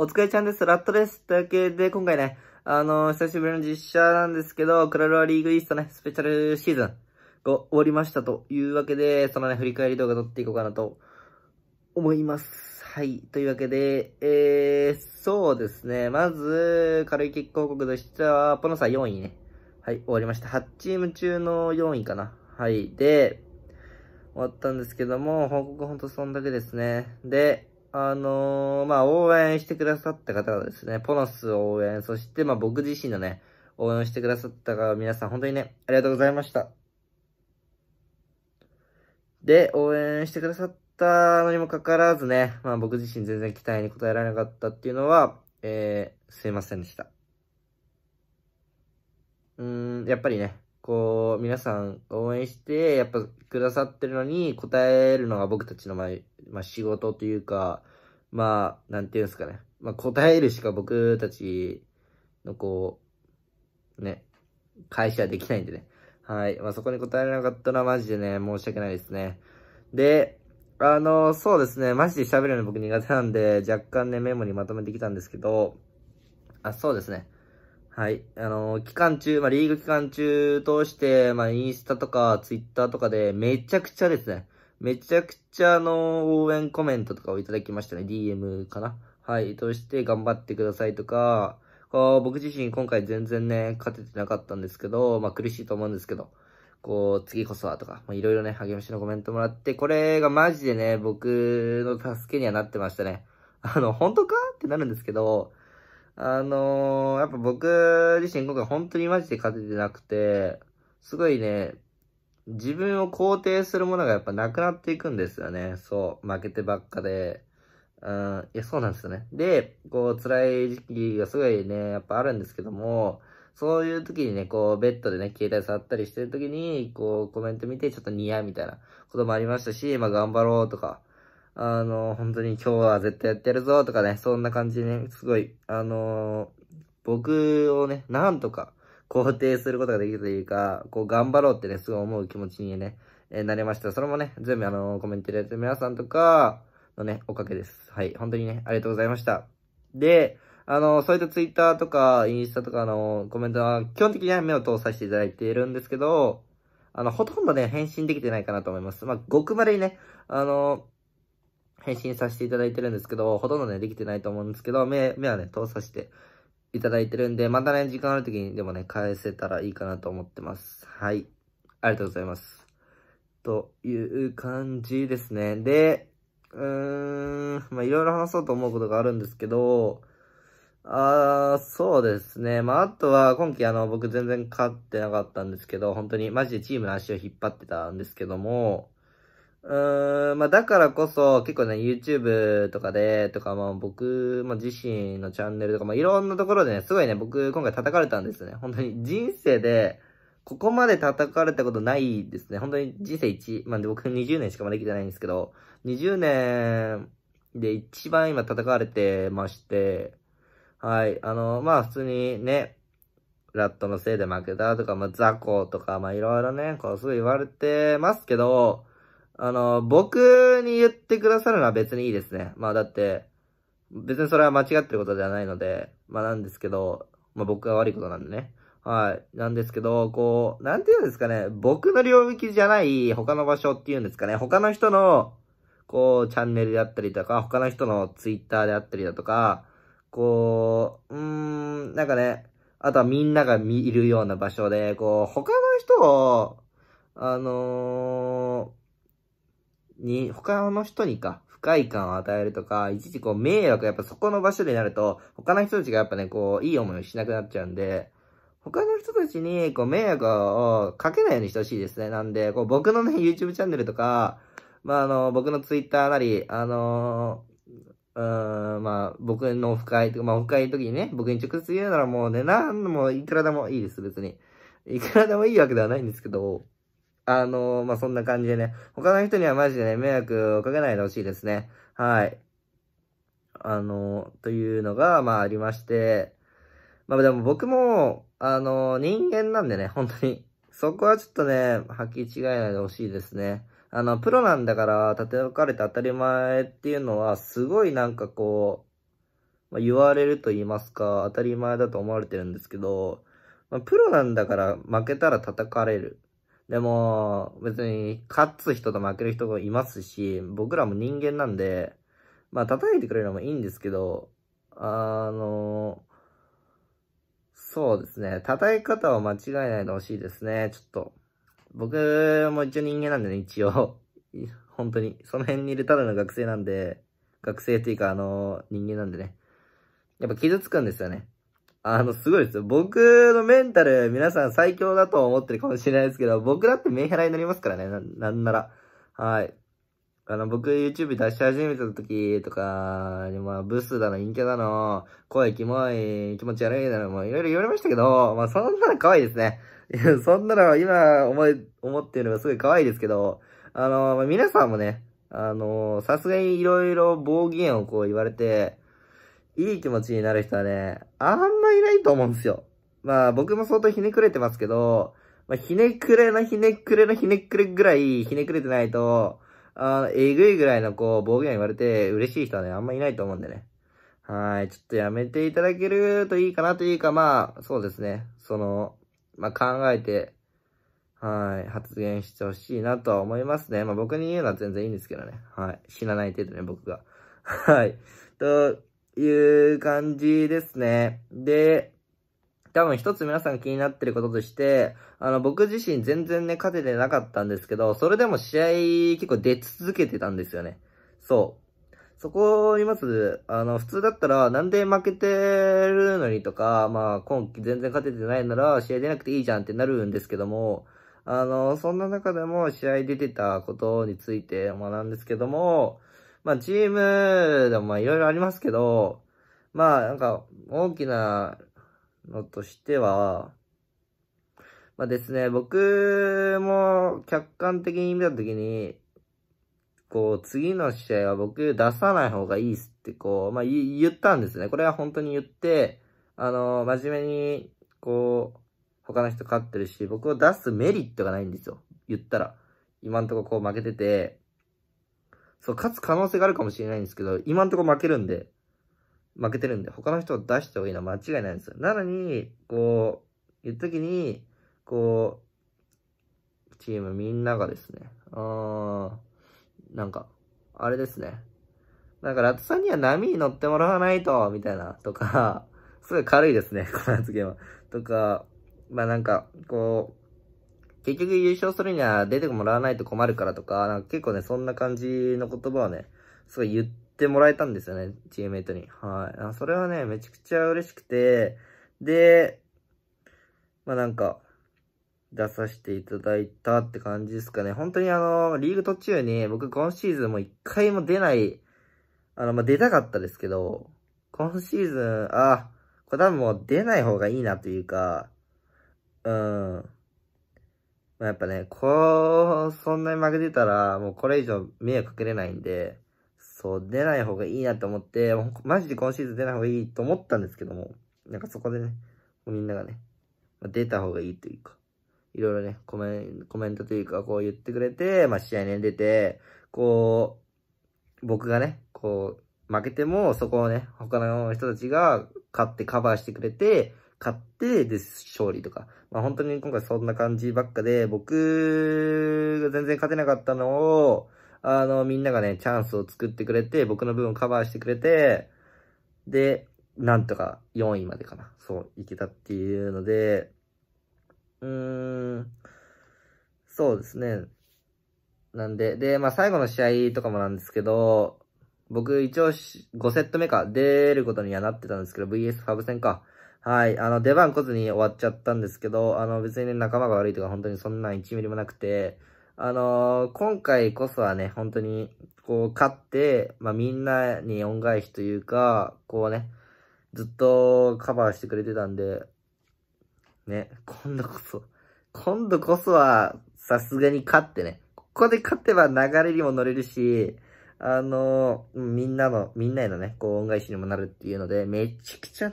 お疲れちゃんです。ラットです。というわけで、今回ね、あのー、久しぶりの実写なんですけど、クラロアリーグイーストね、スペシャルシーズンが終わりましたというわけで、そのね、振り返り動画撮っていこうかなと思います。はい。というわけで、えー、そうですね。まず、軽い結ク報告としては、ポノさ4位ね。はい、終わりました。8チーム中の4位かな。はい。で、終わったんですけども、報告ほんとそんだけですね。で、あのー、まあ、応援してくださった方がですね、ポノス応援、そして、まあ、僕自身のね、応援してくださった皆さん、本当にね、ありがとうございました。で、応援してくださったのにもかかわらずね、まあ、僕自身全然期待に応えられなかったっていうのは、えー、すいませんでした。うん、やっぱりね、こう、皆さん応援して、やっぱくださってるのに、答えるのが僕たちの、ままあ、仕事というか、まあ、なんていうんですかね。まあ、答えるしか僕たちのこう、ね、会社はできないんでね。はい。まあ、そこに答えられなかったのはマジでね、申し訳ないですね。で、あの、そうですね。マジで喋るの僕苦手なんで、若干ね、メモにまとめてきたんですけど、あ、そうですね。はい。あの、期間中、まあ、リーグ期間中通して、まあ、インスタとか、ツイッターとかで、めちゃくちゃですね。めちゃくちゃあの応援コメントとかをいただきましたね。DM かな。はい。として頑張ってくださいとか、こう僕自身今回全然ね、勝ててなかったんですけど、まあ苦しいと思うんですけど、こう、次こそはとか、いろいろね、励ましのコメントもらって、これがマジでね、僕の助けにはなってましたね。あの、本当かってなるんですけど、あのー、やっぱ僕自身今回本当にマジで勝ててなくて、すごいね、自分を肯定するものがやっぱなくなっていくんですよね。そう、負けてばっかで。うん、いや、そうなんですよね。で、こう、辛い時期がすごいね、やっぱあるんですけども、そういう時にね、こう、ベッドでね、携帯触ったりしてる時に、こう、コメント見て、ちょっとニヤみたいなこともありましたし、まあ、頑張ろうとか、あの、本当に今日は絶対やってやるぞとかね、そんな感じでね、すごい、あのー、僕をね、なんとか、肯定することができるというか、こう頑張ろうってね、すごい思う気持ちにね、えー、なれました。それもね、全部あのー、コメントでやってる皆さんとかのね、おかげです。はい、本当にね、ありがとうございました。で、あのー、そういったツイッターとか、インスタとかのコメントは、基本的には、目を通させていただいているんですけど、あの、ほとんどね、返信できてないかなと思います。まあ、ごくまでにね、あの返信させていただいてるんですけど、ほとんどね、できてないと思うんですけど、目、目はね、通させていただいてるんで、またね、時間ある時にでもね、返せたらいいかなと思ってます。はい。ありがとうございます。という感じですね。で、うーん、まあ、いろいろ話そうと思うことがあるんですけど、あー、そうですね。まあ、あとは、今季あの、僕全然勝ってなかったんですけど、本当にマジでチームの足を引っ張ってたんですけども、うーん、まあだからこそ、結構ね、YouTube とかで、とか、まあ僕、まあ自身のチャンネルとか、まあいろんなところでね、すごいね、僕今回叩かれたんですね。本当に人生で、ここまで叩かれたことないですね。本当に人生1、まあ僕20年しかまで生きてないんですけど、20年で一番今叩かれてまして、はい、あの、まあ普通にね、ラットのせいで負けたとか、まあ雑魚とか、まあいろいろね、こうすごい言われてますけど、あの、僕に言ってくださるのは別にいいですね。まあだって、別にそれは間違ってることではないので、まあなんですけど、まあ僕が悪いことなんでね。はい。なんですけど、こう、なんて言うんですかね、僕の領域じゃない他の場所っていうんですかね、他の人の、こう、チャンネルであったりとか、他の人のツイッターであったりだとか、こう、うーん、なんかね、あとはみんなが見るような場所で、こう、他の人を、あのーに、他の人にか、不快感を与えるとか、一時こう迷惑、やっぱそこの場所でなると、他の人たちがやっぱね、こう、いい思いをしなくなっちゃうんで、他の人たちに、こう、迷惑をかけないようにしてほしいですね。なんで、こう、僕のね、YouTube チャンネルとか、まあ、あの、僕の Twitter なり、あのうーん、まあ、僕のオフ会とか、まあ、オフ会の時にね、僕に直接言うならもうね、なんもいくらでもいいです、別に。いくらでもいいわけではないんですけど、あのー、まあ、そんな感じでね、他の人にはマジでね、迷惑をかけないでほしいですね。はい。あのー、というのが、まあ、ありまして、まあ、でも僕も、あのー、人間なんでね、本当に。そこはちょっとね、履き違えないでほしいですね。あの、プロなんだから、叩かれて当たり前っていうのは、すごいなんかこう、まあ、言われると言いますか、当たり前だと思われてるんですけど、まあ、プロなんだから負けたら叩かれる。でも、別に、勝つ人と負ける人もいますし、僕らも人間なんで、まあ、叩いてくれるのもいいんですけど、あの、そうですね。叩い方を間違えないでほしいですね。ちょっと。僕も一応人間なんでね、一応。本当に。その辺にいるただの学生なんで、学生っていうか、あの、人間なんでね。やっぱ傷つくんですよね。あの、すごいですよ。僕のメンタル、皆さん最強だと思ってるかもしれないですけど、僕だってメンヘラになりますからね、な、なんなら。はい。あの、僕 YouTube 出し始めた時とか、まあ、ブスだの、陰キャだの、声キモい、気持ち悪いだの、まあ、いろいろ言われましたけど、まあ、そんなの可愛いですね。いや、そんなの今思い、思ってるのがすごい可愛いですけど、あの、まあ、皆さんもね、あの、さすがにいろいろ暴言をこう言われて、いい気持ちになる人はね、あんまいないと思うんですよ。まあ僕も相当ひねくれてますけど、まあ、ひねくれのひねくれのひねくれぐらいひねくれてないと、あえぐいぐらいのこう暴言言われて嬉しい人はね、あんまいないと思うんでね。はい。ちょっとやめていただけるといいかなというか、まあ、そうですね。その、まあ考えて、はい。発言してほしいなとは思いますね。まあ僕に言うのは全然いいんですけどね。はい。死なない程度ね、僕が。はい。と、いう感じですね。で、多分一つ皆さんが気になってることとして、あの、僕自身全然ね、勝ててなかったんですけど、それでも試合結構出続けてたんですよね。そう。そこにまず、あの、普通だったら、なんで負けてるのにとか、まあ、今季全然勝ててないなら、試合出なくていいじゃんってなるんですけども、あの、そんな中でも試合出てたことについて学んですけども、まあチームでもまあいろいろありますけど、まあなんか大きなのとしては、まあですね、僕も客観的に見たときに、こう、次の試合は僕出さない方がいいっすってこう、まあ言ったんですね。これは本当に言って、あの、真面目に、こう、他の人勝ってるし、僕を出すメリットがないんですよ。言ったら。今んとここう負けてて、そう、勝つ可能性があるかもしれないんですけど、今んとこ負けるんで、負けてるんで、他の人を出した方がいいのは間違いないんですよ。なのに、こう、言うときに、こう、チームみんながですね、あー、なんか、あれですね。なんか、ラトさんには波に乗ってもらわないと、みたいな、とか、すごい軽いですね、この発言は。とか、まあなんか、こう、結局優勝するには出てもらわないと困るからとか、なんか結構ね、そんな感じの言葉をね、すごい言ってもらえたんですよね、チームメイトに。はい。あそれはね、めちゃくちゃ嬉しくて、で、まあなんか、出させていただいたって感じですかね。本当にあの、リーグ途中に僕今シーズンも一回も出ない、あの、まあ、出たかったですけど、今シーズン、あ、これ多分もう出ない方がいいなというか、うん、まあ、やっぱね、こう、そんなに負けてたら、もうこれ以上迷惑かけれないんで、そう、出ない方がいいなと思って、マジで今シーズン出ない方がいいと思ったんですけども、なんかそこでね、みんながね、出た方がいいというか、いろいろね、コメント、コメントというか、こう言ってくれて、まあ、試合に出て、こう、僕がね、こう、負けても、そこをね、他の人たちが勝ってカバーしてくれて、勝ってで勝利とか、まあ、本当に今回そんな感じばっかで、僕が全然勝てなかったのを、あの、みんながね、チャンスを作ってくれて、僕の分をカバーしてくれて、で、なんとか4位までかな。そう、いけたっていうので、うーん、そうですね。なんで、で、まあ最後の試合とかもなんですけど、僕一応5セット目か出ることにはなってたんですけど、VS ファブ戦か。はい、あの、出番こずに終わっちゃったんですけど、あの、別にね、仲間が悪いとか、本当にそんな1ミリもなくて、あのー、今回こそはね、本当に、こう、勝って、まあ、みんなに恩返しというか、こうね、ずっとカバーしてくれてたんで、ね、今度こそ、今度こそは、さすがに勝ってね、ここで勝てば流れにも乗れるし、あのー、みんなの、みんなへのね、こう、恩返しにもなるっていうので、めちゃくちゃ、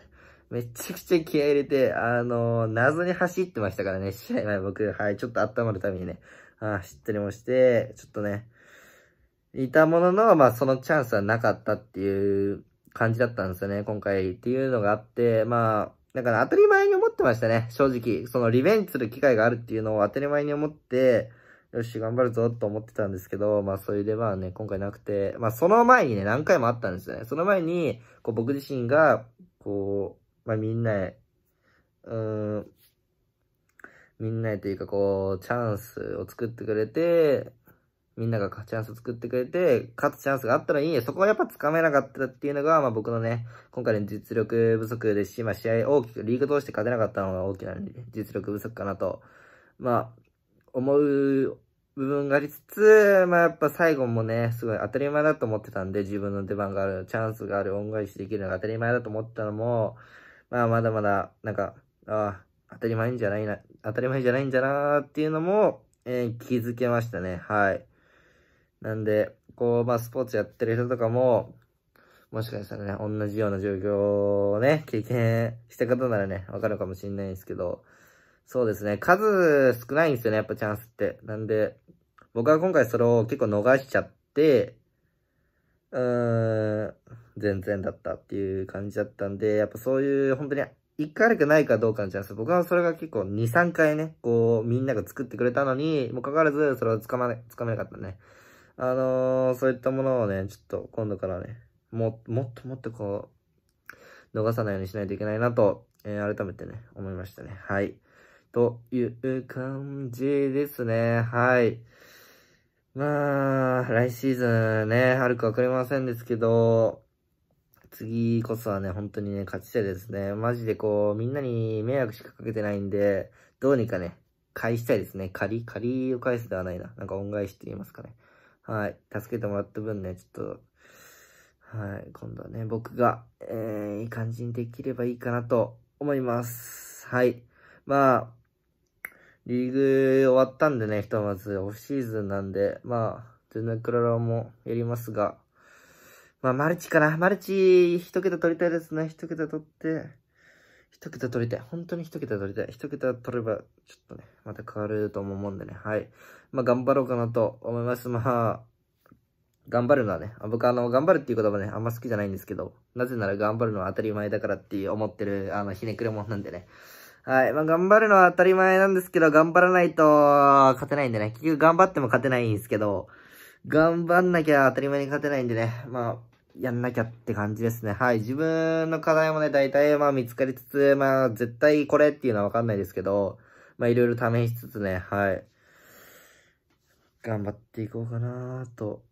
めちゃくちゃ気合入れて、あのー、謎に走ってましたからね、試合前僕、はい、ちょっと温まるためにね、あ知ったりもして、ちょっとね、いたものの、まあ、そのチャンスはなかったっていう感じだったんですよね、今回っていうのがあって、まあ、だから当たり前に思ってましたね、正直。そのリベンジする機会があるっていうのを当たり前に思って、よし、頑張るぞと思ってたんですけど、まあ、それでまあね、今回なくて、まあ、その前にね、何回もあったんですよね。その前に、こう、僕自身が、こう、まあみんなへ、うん、みんなへというかこう、チャンスを作ってくれて、みんながチャンスを作ってくれて、勝つチャンスがあったらいい。そこはやっぱ掴めなかったっていうのが、まあ僕のね、今回の実力不足ですし、まあ試合大きく、リーグ通して勝てなかったのが大きな実力不足かなと、まあ、思う部分がありつつ、まあやっぱ最後もね、すごい当たり前だと思ってたんで、自分の出番がある、チャンスがある、恩返しできるのが当たり前だと思ったのも、まあまだまだ、なんか、ああ、当たり前じゃないな、当たり前じゃないんじゃなーっていうのも、えー、気づけましたね。はい。なんで、こう、まあスポーツやってる人とかも、もしかしたらね、同じような状況をね、経験した方ならね、わかるかもしれないんですけど、そうですね、数少ないんですよね、やっぱチャンスって。なんで、僕は今回それを結構逃しちゃって、うーん、全然だったっていう感じだったんで、やっぱそういう本当に一回悪くないかどうかのチャンス。僕はそれが結構2、3回ね、こう、みんなが作ってくれたのに、もうかかわらず、それをつかまれ、つかめなかったね。あのー、そういったものをね、ちょっと今度からね、も、もっともっとこう、逃さないようにしないといけないなと、えー、改めてね、思いましたね。はい。という感じですね。はい。まあ、来シーズンね、あるかわかりませんですけど、次こそはね、本当にね、勝ちたいですね。マジでこう、みんなに迷惑しかかけてないんで、どうにかね、返したいですね。借り借りを返すではないな。なんか恩返しって言いますかね。はい。助けてもらった分ね、ちょっと、はい。今度はね、僕が、えー、いい感じにできればいいかなと思います。はい。まあ、リーグ終わったんでね、ひとまず、オフシーズンなんで、まあ、全然クララもやりますが、まあ、マルチかな。マルチ、一桁取りたいですね。一桁取って、一桁取りたい。本当に一桁取りたい。一桁取れば、ちょっとね、また変わると思うんでね。はい。まあ、頑張ろうかなと思います。まあ、頑張るのはね、僕あの、頑張るっていう言葉ね、あんま好きじゃないんですけど、なぜなら頑張るのは当たり前だからって思ってる、あの、ひねくれもんなんでね。はい。まあ、頑張るのは当たり前なんですけど、頑張らないと、勝てないんでね。結局頑張っても勝てないんですけど、頑張んなきゃ当たり前に勝てないんでね。まあ、やんなきゃって感じですね。はい。自分の課題もね、大体まあ見つかりつつ、まあ絶対これっていうのはわかんないですけど、まあいろいろ試しつつね、はい。頑張っていこうかなと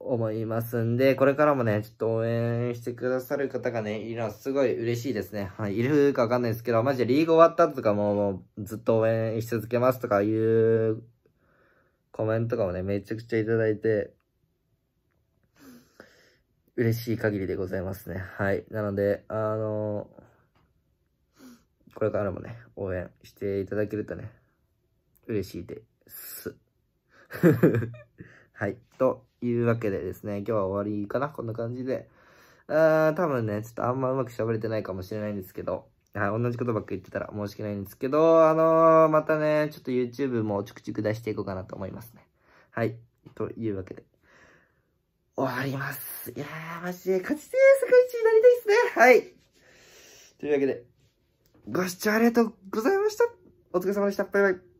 思いますんで、これからもね、ちょっと応援してくださる方がね、いるのはすごい嬉しいですね。はい。いるかわかんないですけど、マジでリーグ終わったとかも、もうずっと応援し続けますとかいうコメントとかもね、めちゃくちゃいただいて、嬉しい限りでございますね。はい。なので、あのー、これからもね、応援していただけるとね、嬉しいです。はい。というわけでですね、今日は終わりかなこんな感じで。あー、多分ね、ちょっとあんまうまく喋れてないかもしれないんですけど、はい、同じことばっか言ってたら申し訳ないんですけど、あのー、またね、ちょっと YouTube もチクチク出していこうかなと思いますね。はい。というわけで。終わります。いやー、マジで勝ちて世界一になりたいっすね。はい。というわけで、ご視聴ありがとうございました。お疲れ様でした。バイバイ。